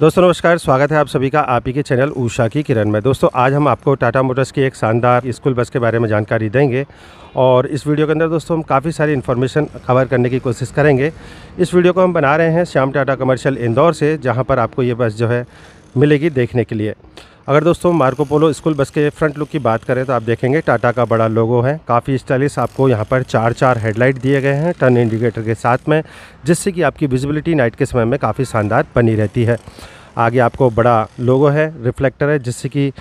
दोस्तों नमस्कार स्वागत है आप सभी का आप ही के चैनल ऊषा की किरण में दोस्तों आज हम आपको टाटा मोटर्स की एक शानदार स्कूल बस के बारे में जानकारी देंगे और इस वीडियो के अंदर दोस्तों हम काफ़ी सारी इन्फॉर्मेशन कवर करने की कोशिश करेंगे इस वीडियो को हम बना रहे हैं श्याम टाटा कमर्शियल इंदौर से जहाँ पर आपको ये बस जो है मिलेगी देखने के लिए अगर दोस्तों मार्को पोलो स्कूल बस के फ्रंट लुक की बात करें तो आप देखेंगे टाटा का बड़ा लोगो है काफ़ी स्टाइलिश आपको यहाँ पर चार चार हेडलाइट दिए गए हैं टर्न इंडिकेटर के साथ में जिससे कि आपकी विजिबिलिटी नाइट के समय में काफ़ी शानदार बनी रहती है आगे आपको बड़ा लोगो है रिफ्लेक्टर है जिससे कि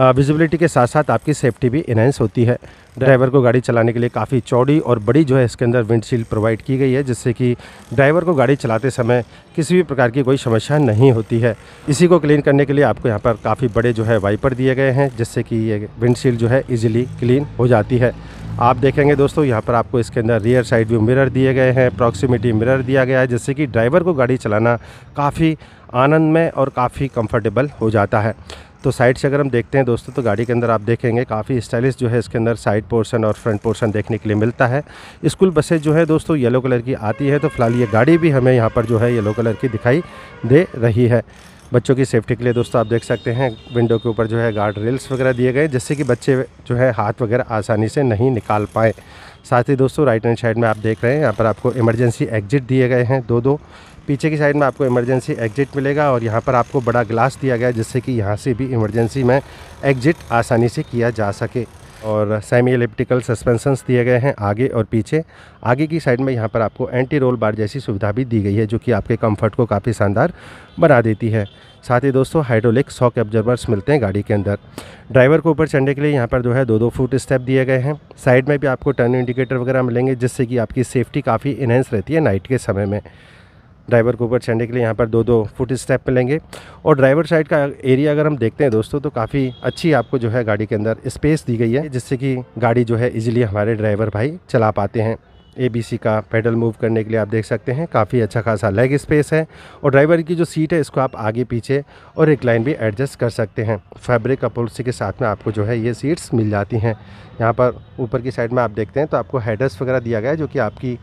विजिबिलिटी के साथ साथ आपकी सेफ्टी भी इनहेंस होती है ड्राइवर को गाड़ी चलाने के लिए काफ़ी चौड़ी और बड़ी जो है इसके अंदर विंडशील्ड प्रोवाइड की गई है जिससे कि ड्राइवर को गाड़ी चलाते समय किसी भी प्रकार की कोई समस्या नहीं होती है इसी को क्लीन करने के लिए आपको यहाँ पर काफ़ी बड़े जो है वाइपर दिए गए हैं जिससे कि ये विंडशील्ड जो है ईजिली क्लीन हो जाती है आप देखेंगे दोस्तों यहाँ पर आपको इसके अंदर रियर साइड व्यू मिरर दिए गए हैं प्रॉक्सिमिटी मिरर दिया गया है जिससे कि ड्राइवर को गाड़ी चलाना काफ़ी आनंद में और काफ़ी कंफर्टेबल हो जाता है तो साइड से अगर हम देखते हैं दोस्तों तो गाड़ी के अंदर आप देखेंगे काफ़ी स्टाइलिश जो है इसके अंदर साइड पोर्शन और फ्रंट पोर्शन देखने के लिए मिलता है स्कूल बसें जो है दोस्तों येलो कलर की आती है तो फिलहाल ये गाड़ी भी हमें यहाँ पर जो है येलो कलर की दिखाई दे रही है बच्चों की सेफ्टी के लिए दोस्तों आप देख सकते हैं विंडो के ऊपर जो है गार्ड रेल्स वगैरह दिए गए जिससे कि बच्चे जो है हाथ वगैरह आसानी से नहीं निकाल पाएँ साथ ही दोस्तों राइट हैंड साइड में आप देख रहे हैं यहाँ पर आपको इमरजेंसी एग्जिट दिए गए हैं दो दो पीछे की साइड में आपको इमरजेंसी एग्जिट मिलेगा और यहाँ पर आपको बड़ा ग्लास दिया गया जिससे कि यहाँ से भी इमरजेंसी में एग्जिट आसानी से किया जा सके और सेमी एलिप्टिकल सस्पेंसन्स दिए गए हैं आगे और पीछे आगे की साइड में यहाँ पर आपको एंटी रोल बार जैसी सुविधा भी दी गई है जो कि आपके कंफर्ट को काफ़ी शानदार बना देती है साथ ही दोस्तों हाइड्रोलिक के एब्जर्वर्स मिलते हैं गाड़ी के अंदर ड्राइवर को ऊपर चढ़ने के लिए यहाँ पर जो है दो दो फुट स्टेप दिए गए हैं साइड में भी आपको टर्न इंडिकेटर वगैरह मिलेंगे जिससे कि आपकी सेफ्टी काफ़ी इनहेंस रहती है नाइट के समय में ड्राइवर को ऊपर चढ़ने के लिए यहाँ पर दो दो फुट स्टेप मिलेंगे और ड्राइवर साइड का एरिया अगर हम देखते हैं दोस्तों तो काफ़ी अच्छी आपको जो है गाड़ी के अंदर स्पेस दी गई है जिससे कि गाड़ी जो है इजीली हमारे ड्राइवर भाई चला पाते हैं ए का पेडल मूव करने के लिए आप देख सकते हैं काफ़ी अच्छा खासा लेग स्पेस है और ड्राइवर की जो सीट है इसको आप आगे पीछे और एक लाइन भी एडजस्ट कर सकते हैं फैब्रिक अपॉलिसी के साथ में आपको जो है ये सीट्स मिल जाती हैं यहाँ पर ऊपर की साइड में आप देखते हैं तो आपको हेडर्स वगैरह दिया गया है जो कि आपकी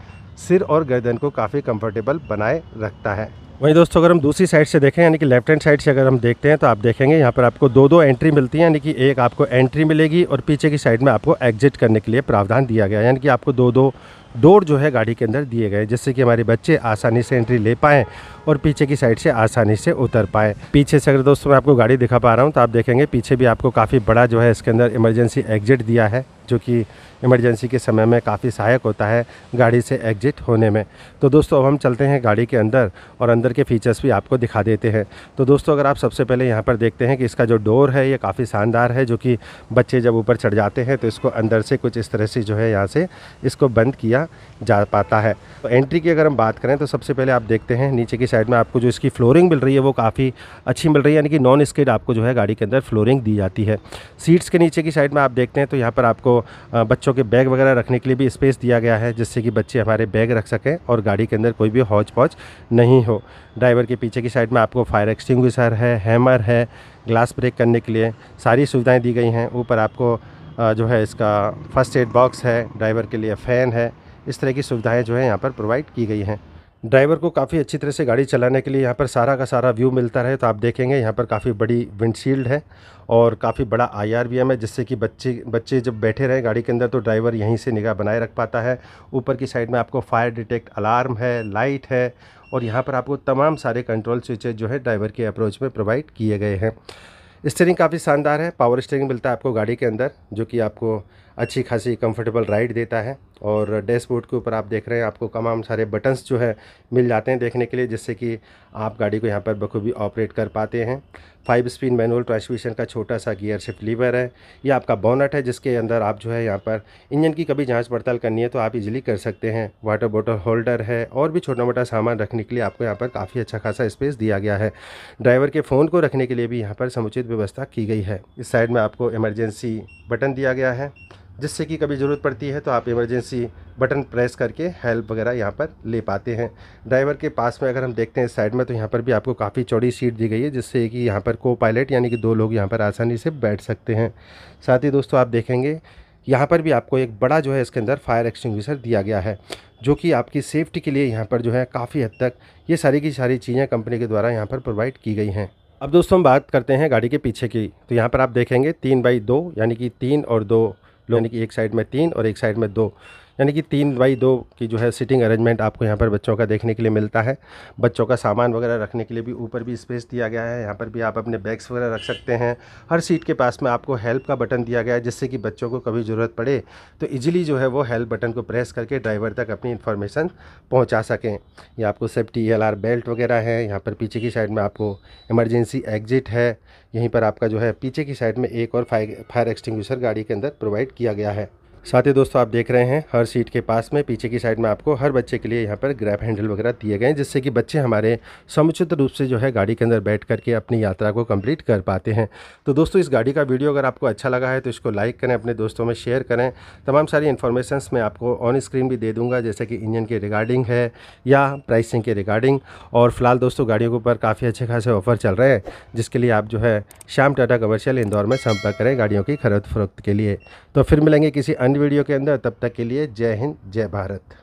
सिर और गर्दन को काफ़ी कंफर्टेबल बनाए रखता है वहीं दोस्तों अगर हम दूसरी साइड से देखें यानी कि लेफ्ट हैंड साइड से अगर हम देखते हैं तो आप देखेंगे यहाँ पर आपको दो दो एंट्री मिलती है यानी कि एक आपको एंट्री मिलेगी और पीछे की साइड में आपको एग्जिट करने के लिए प्रावधान दिया गया यानी कि आपको दो दो डोर जो है गाड़ी के अंदर दिए गए जिससे कि हमारे बच्चे आसानी से एंट्री ले पाएँ और पीछे की साइड से आसानी से उतर पाएँ पीछे से अगर दोस्तों मैं आपको गाड़ी दिखा पा रहा हूँ तो आप देखेंगे पीछे भी आपको काफ़ी बड़ा जो है इसके अंदर इमरजेंसी एग्जिट दिया है जो कि इमरजेंसी के समय में काफ़ी सहायक होता है गाड़ी से एग्जिट होने में तो दोस्तों अब हम चलते हैं गाड़ी के अंदर और अंदर के फीचर्स भी आपको दिखा देते हैं तो दोस्तों अगर आप सबसे पहले यहाँ पर देखते हैं कि इसका जो डोर है ये काफ़ी शानदार है जो कि बच्चे जब ऊपर चढ़ जाते हैं तो इसको अंदर से कुछ इस तरह से जो है यहाँ से इसको बंद किया जा पाता है तो एंट्री की अगर हम बात करें तो सबसे पहले आप देखते हैं नीचे की साइड में आपको जो इसकी फ्लोरिंग मिल रही है वो काफ़ी अच्छी मिल रही है यानी कि नॉन स्किड आपको जो है गाड़ी के अंदर फ्लोरिंग दी जाती है सीट्स के नीचे की साइड में आप देखते हैं तो यहाँ पर आपको बच्चों बच्चों के बैग वगैरह रखने के लिए भी स्पेस दिया गया है जिससे कि बच्चे हमारे बैग रख सकें और गाड़ी के अंदर कोई भी हौज पौज नहीं हो ड्राइवर के पीछे की साइड में आपको फायर एक्सटिंग है हैमर है ग्लास ब्रेक करने के लिए सारी सुविधाएँ दी गई हैं ऊपर आपको जो है इसका फर्स्ट एड बॉक्स है ड्राइवर के लिए फ़ैन है इस तरह की सुविधाएँ जो है यहाँ पर प्रोवाइड की गई हैं ड्राइवर को काफ़ी अच्छी तरह से गाड़ी चलाने के लिए यहाँ पर सारा का सारा व्यू मिलता रहे तो आप देखेंगे यहाँ पर काफ़ी बड़ी विंडशील्ड है और काफ़ी बड़ा आई आर है जिससे कि बच्चे बच्चे जब बैठे रहें गाड़ी के अंदर तो ड्राइवर यहीं से निगाह बनाए रख पाता है ऊपर की साइड में आपको फायर डिटेक्ट अलार्म है लाइट है और यहाँ पर आपको तमाम सारे कंट्रोल स्विचेज जो है ड्राइवर के अप्रोच में प्रोवाइड किए गए हैं स्टेयरिंग काफ़ी शानदार है पावर स्टेयरिंग मिलता है आपको गाड़ी के अंदर जो कि आपको अच्छी खासी कंफर्टेबल राइड देता है और डैशबोर्ड के ऊपर आप देख रहे हैं आपको तमाम सारे बटन्स जो है मिल जाते हैं देखने के लिए जिससे कि आप गाड़ी को यहाँ पर बखूबी ऑपरेट कर पाते हैं फाइव स्पीड मैनुअल ट्रांसमिशन का छोटा सा गियर शिफ्ट लीवर है ये आपका बोनट है जिसके अंदर आप जो है यहाँ पर इंजन की कभी जाँच पड़ताल करनी है तो आप इजिली कर सकते हैं वाटर बॉटल होल्डर है और भी छोटा मोटा सामान रखने के लिए आपको यहाँ पर काफ़ी अच्छा खासा स्पेस दिया गया है ड्राइवर के फ़ोन को रखने के लिए भी यहाँ पर समुचित व्यवस्था की गई है इस साइड में आपको इमरजेंसी बटन दिया गया है जिससे कि कभी ज़रूरत पड़ती है तो आप इमरजेंसी बटन प्रेस करके हेल्प वगैरह यहाँ पर ले पाते हैं ड्राइवर के पास में अगर हम देखते हैं साइड में तो यहाँ पर भी आपको काफ़ी चौड़ी सीट दी गई है जिससे कि यहाँ पर को पायलट यानी कि दो लोग यहाँ पर आसानी से बैठ सकते हैं साथ ही दोस्तों आप देखेंगे यहाँ पर भी आपको एक बड़ा जो है इसके अंदर फायर एक्सटिंग्विशर दिया गया है जो कि आपकी सेफ्टी के लिए यहाँ पर जो है काफ़ी हद तक ये सारी की सारी चीज़ें कंपनी के द्वारा यहाँ पर प्रोवाइड की गई हैं अब दोस्तों हम बात करते हैं गाड़ी के पीछे की तो यहाँ पर आप देखेंगे तीन बाई दो यानी कि तीन और दो यानी कि एक साइड में तीन और एक साइड में दो यानी कि तीन बाई दो की जो है सिटिंग अरेंजमेंट आपको यहाँ पर बच्चों का देखने के लिए मिलता है बच्चों का सामान वगैरह रखने के लिए भी ऊपर भी स्पेस दिया गया है यहाँ पर भी आप अपने बैग्स वगैरह रख सकते हैं हर सीट के पास में आपको हेल्प का बटन दिया गया है जिससे कि बच्चों को कभी ज़रूरत पड़े तो ईजिली जो है वो हेल्प बटन को प्रेस करके ड्राइवर तक अपनी इन्फॉर्मेशन पहुँचा सकें या आपको सेफ्टी एल बेल्ट वगैरह है यहाँ पर पीछे की साइड में आपको इमरजेंसी एग्जिट है यहीं पर आपका जो है पीछे की साइड में एक और फायर फायर एक्सटिंग्विशर गाड़ी के अंदर प्रोवाइड किया गया है साथ ही दोस्तों आप देख रहे हैं हर सीट के पास में पीछे की साइड में आपको हर बच्चे के लिए यहाँ पर ग्रैप हैंडल वगैरह दिए गए हैं जिससे कि बच्चे हमारे समुचित रूप से जो है गाड़ी के अंदर बैठ करके अपनी यात्रा को कंप्लीट कर पाते हैं तो दोस्तों इस गाड़ी का वीडियो अगर आपको अच्छा लगा है तो इसको लाइक करें अपने दोस्तों में शेयर करें तमाम सारी इन्फॉर्मेशन मैं आपको ऑन स्क्रीन भी दे दूँगा जैसे कि इंजन के रिगार्डिंग है या प्राइसिंग के रिगार्डिंग और फिलहाल दोस्तों गाड़ियों के ऊपर काफ़ी अच्छे खासे ऑफर चल रहे हैं जिसके लिए आप जो है श्याम टाटा कमर्शियल इंदौर में संपर्क करें गाड़ियों की खरीद फरोख्त के लिए तो फिर मिलेंगे किसी अन्य नेक्स्ट वीडियो के अंदर तब तक के लिए जय हिंद जय भारत